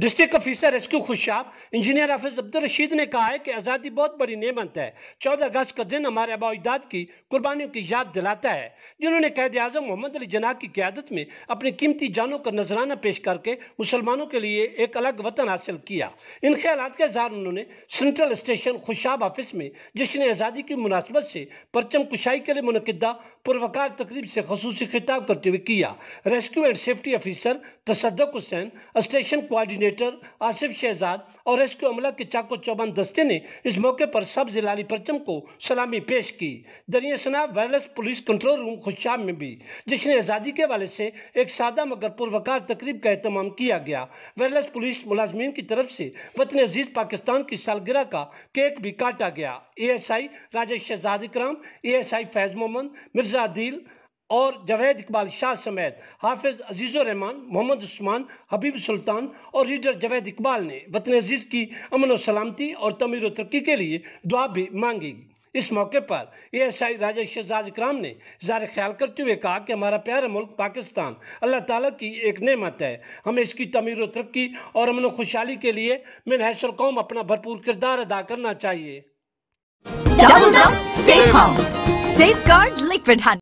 district officer rescue Khushab engineer Hafiz Abdul Rashid ने कहा है कि आज़ादी बहुत बड़ी नेमत है चौदह अगस्त का दिन हमारे आबाजदाद की कुर्बानियों की याद दिलाता है जिन्होंने कैद आजम मोहम्मद अली जना की क्यादत में अपनी कीमती जानों का नजराना पेश करके मुसलमानों के लिए एक अलग वतन हासिल किया इन ख्याल के इजहार उन्होंने सेंट्रल स्टेशन खुशाब ऑफिस में जश्न आज़ादी की मुनासबत से परचम कुशाई के लिए मनदा पुरवकार तकरीब से खसूस खिताब करते हुए किया rescue and safety officer Tasadduq Hussain station coordinator coordinator Asif Shahzad और रेस्क्यू अमला के चाको चौबान दस्ते ने इस मौके पर सब जिलानी परचम को सलामी पेश की दरिया सना wireless police control room Khushab में भी जिसने आज़ादी के वाले से एक सादा मगर पुरवकार तकरीब का अहतमाम किया गया वायरलेस पुलिस मुलाजमीन की तरफ से वतन अजीज पाकिस्तान की सालगिरह का केक भी काटा गया A S I Rajesh Shahzad Ikram A S I Faiz Mohammad Mirza Adeel और जवेद इकबाल शाह समेत हाफिज अजीज़ुररहमान मोहम्मद उस्मान हबीब सुल्तान और लीडर जवेद इकबाल ने वतन अजीज़ की अमन और सलामती और तमीर तरक्की के लिए दुआ भी मांगी इस मौके पर ए एस आई राजा शहजाज इक्राम ने जार ख्याल करते हुए कहा कि हमारा प्यारा मुल्क पाकिस्तान अल्लाह ताला की एक नेमत है हमें इसकी तमीर तरक्की और अमन खुशहाली के लिए मिनहसल कौम अपना भरपूर किरदार अदा करना चाहिए